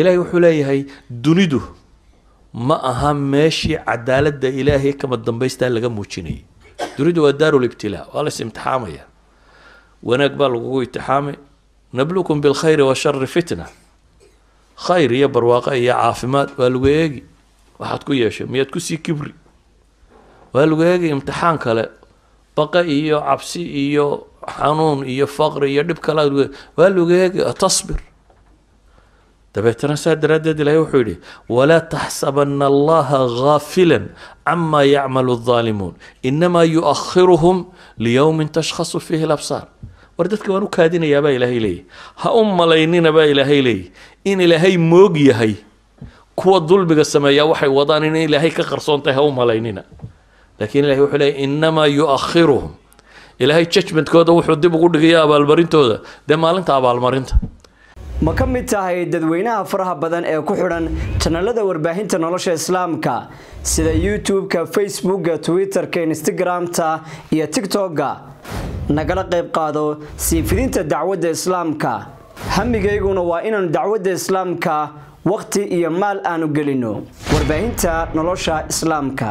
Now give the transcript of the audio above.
ilaahay wuxuu leeyahay dunidu ma aha meeshii cadaaladda ilaahay kama dambaystaa laga muujinayay dunidu waa daaru libtilaa waa lays imtixaamaya wanaag baa lagugu imtixaamay nablukum bilkhayri wa shari fitna khayr iyo barwaaqo iyo caafimaad waa lagu eegi waxaad ku yeeshay miyaad kusii kibri waa lagu eegi imtixaan kale baqa iyo cabsi iyo xanuun iyo faqri iyo dhib kale waa lagu eegi tasbir دبيتنا سيد ردد لا يوحولي ولا تحسبن الله غافلا عما يعمل الظالمون إنما يؤخرهم ليوم تشخص فيه الأبصار وردت وانو كادين يا با إلهي لي ها أم لينين با إلهي لي إن إلهي موقي هاي كوا الظل بقى يا وحي وضان إن إلهي كقرصون تيها أم لينين لكن إلهي وحولي إنما يؤخرهم إلهي تشجمنت كودا وحو دي بقول لك يا أبا المرينتو ده ده مالنت أبا المرينتو ma ka mid tahay dadweynaha faraha badan ee ku xidhan janalada warbaahinta nolosha islaamka sida youtube-ka facebookga twitter-ka instagram-ta iyo tigtokga nagala qayb qaado sii fidinta dacwadda islaamka hamigayguna waa inaanu dacwadda islaamka wakhti iyo maal aanu gelino warbaahinta nolosha islaamka